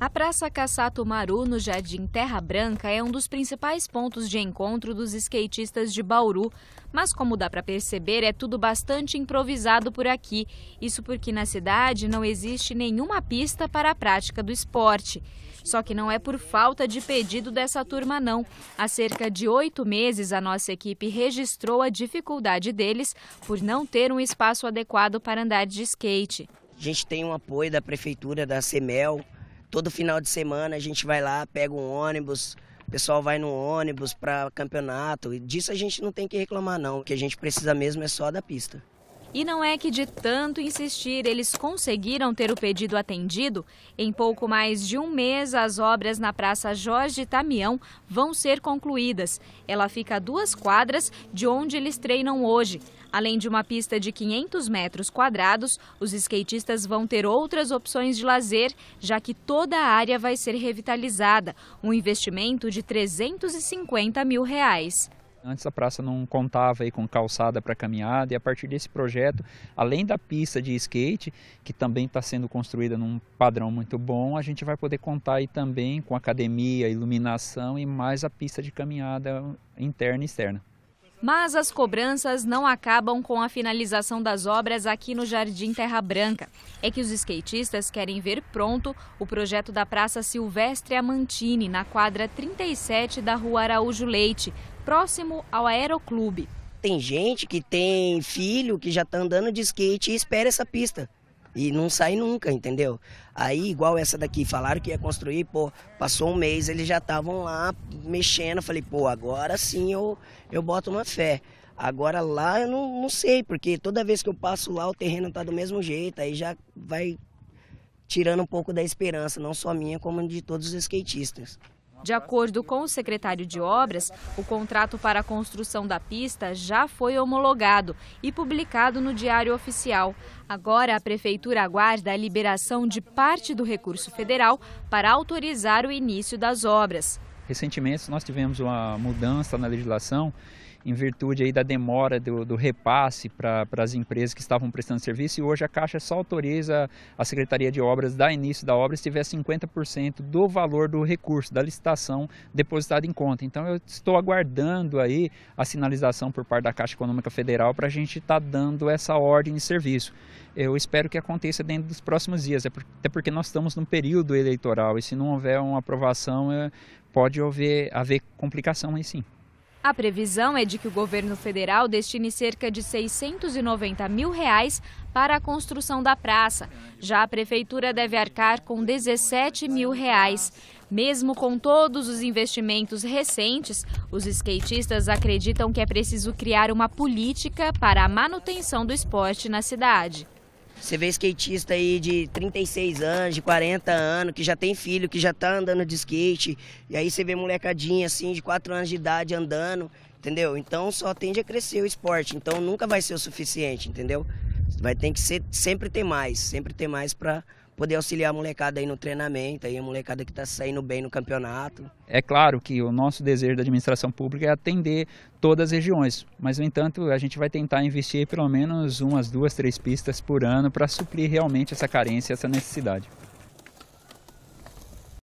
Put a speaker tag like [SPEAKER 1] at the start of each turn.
[SPEAKER 1] A Praça Cassato Maru, no Jardim Terra Branca, é um dos principais pontos de encontro dos skatistas de Bauru. Mas, como dá para perceber, é tudo bastante improvisado por aqui. Isso porque na cidade não existe nenhuma pista para a prática do esporte. Só que não é por falta de pedido dessa turma, não. Há cerca de oito meses, a nossa equipe registrou a dificuldade deles por não ter um espaço adequado para andar de skate.
[SPEAKER 2] A gente tem um apoio da prefeitura, da CEMEL Todo final de semana a gente vai lá, pega um ônibus, o pessoal vai no ônibus para campeonato. E disso a gente não tem que reclamar, não. O que a gente precisa mesmo é só da pista.
[SPEAKER 1] E não é que de tanto insistir eles conseguiram ter o pedido atendido. Em pouco mais de um mês, as obras na Praça Jorge Tamião vão ser concluídas. Ela fica a duas quadras de onde eles treinam hoje. Além de uma pista de 500 metros quadrados, os skatistas vão ter outras opções de lazer, já que toda a área vai ser revitalizada, um investimento de 350 mil reais.
[SPEAKER 3] Antes a praça não contava aí com calçada para caminhada e a partir desse projeto, além da pista de skate, que também está sendo construída num padrão muito bom, a gente vai poder contar aí também com academia, iluminação e mais a pista de caminhada interna e externa.
[SPEAKER 1] Mas as cobranças não acabam com a finalização das obras aqui no Jardim Terra Branca. É que os skatistas querem ver pronto o projeto da Praça Silvestre Amantini, na quadra 37 da Rua Araújo Leite, próximo ao Aeroclube.
[SPEAKER 2] Tem gente que tem filho que já está andando de skate e espera essa pista. E não sai nunca, entendeu? Aí, igual essa daqui, falaram que ia construir, pô, passou um mês, eles já estavam lá mexendo. Falei, pô, agora sim eu, eu boto uma fé. Agora lá eu não, não sei, porque toda vez que eu passo lá o terreno tá do mesmo jeito, aí já vai tirando um pouco da esperança, não só minha, como de todos os skatistas.
[SPEAKER 1] De acordo com o secretário de Obras, o contrato para a construção da pista já foi homologado e publicado no Diário Oficial. Agora, a Prefeitura aguarda a liberação de parte do recurso federal para autorizar o início das obras.
[SPEAKER 3] Recentemente nós tivemos uma mudança na legislação em virtude aí da demora do, do repasse para as empresas que estavam prestando serviço e hoje a Caixa só autoriza a Secretaria de Obras dar início da obra se tiver 50% do valor do recurso, da licitação depositada em conta. Então eu estou aguardando aí a sinalização por parte da Caixa Econômica Federal para a gente estar tá dando essa ordem de serviço. Eu espero que aconteça dentro dos próximos dias, é até porque nós estamos num período eleitoral e se não houver uma aprovação, é, pode haver, haver complicação aí sim.
[SPEAKER 1] A previsão é de que o governo federal destine cerca de 690 mil reais para a construção da praça. Já a prefeitura deve arcar com 17 mil reais. Mesmo com todos os investimentos recentes, os skatistas acreditam que é preciso criar uma política para a manutenção do esporte na cidade.
[SPEAKER 2] Você vê skatista aí de 36 anos, de 40 anos, que já tem filho, que já tá andando de skate. E aí você vê molecadinha assim, de 4 anos de idade andando, entendeu? Então só tende a crescer o esporte. Então nunca vai ser o
[SPEAKER 3] suficiente,
[SPEAKER 2] entendeu? Vai ter que ser, sempre ter mais, sempre ter mais para poder auxiliar a molecada aí no treinamento, aí a molecada que está saindo bem no campeonato.
[SPEAKER 3] É claro que o nosso desejo da administração pública é atender todas as regiões, mas no entanto a gente vai tentar investir pelo menos umas duas, três pistas por ano para suprir realmente essa carência, essa necessidade.